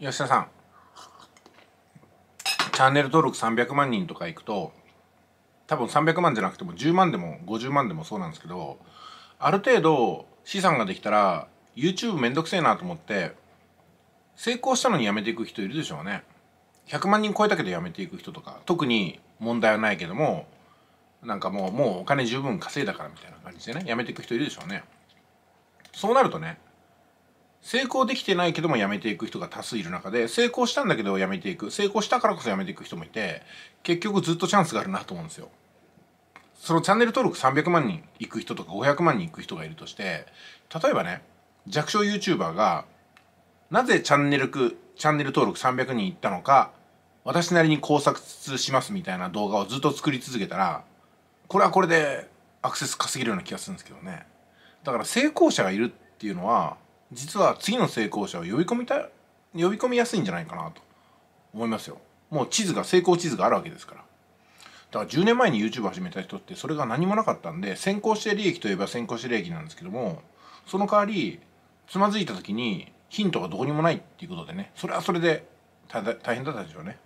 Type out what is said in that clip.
吉田さんチャンネル登録300万人とか行くと多分300万じゃなくても10万でも50万でもそうなんですけどある程度資産ができたら YouTube めんどくせえなと思って成功したのにやめていく人いるでしょうね100万人超えたけどやめていく人とか特に問題はないけどもなんかもうもうお金十分稼いだからみたいな感じでねやめていく人いるでしょうねそうなるとね成功できてないけども辞めていく人が多数いる中で成功したんだけど辞めていく成功したからこそ辞めていく人もいて結局ずっとチャンスがあるなと思うんですよ。そのチャンネル登録300万人いく人とか500万人いく人がいるとして例えばね弱小 YouTuber がなぜチャンネルくチャンネル登録300人いったのか私なりに考察しますみたいな動画をずっと作り続けたらこれはこれでアクセス稼げるような気がするんですけどねだから成功者がいるっていうのは実は次の成功者を呼び込みたい呼び込みやすいんじゃないかなと思いますよもう地図が成功地図があるわけですからだから10年前に YouTube 始めた人ってそれが何もなかったんで先行して利益といえば先行して利益なんですけどもその代わりつまずいた時にヒントがどこにもないっていうことでねそれはそれで大変だったでしょうね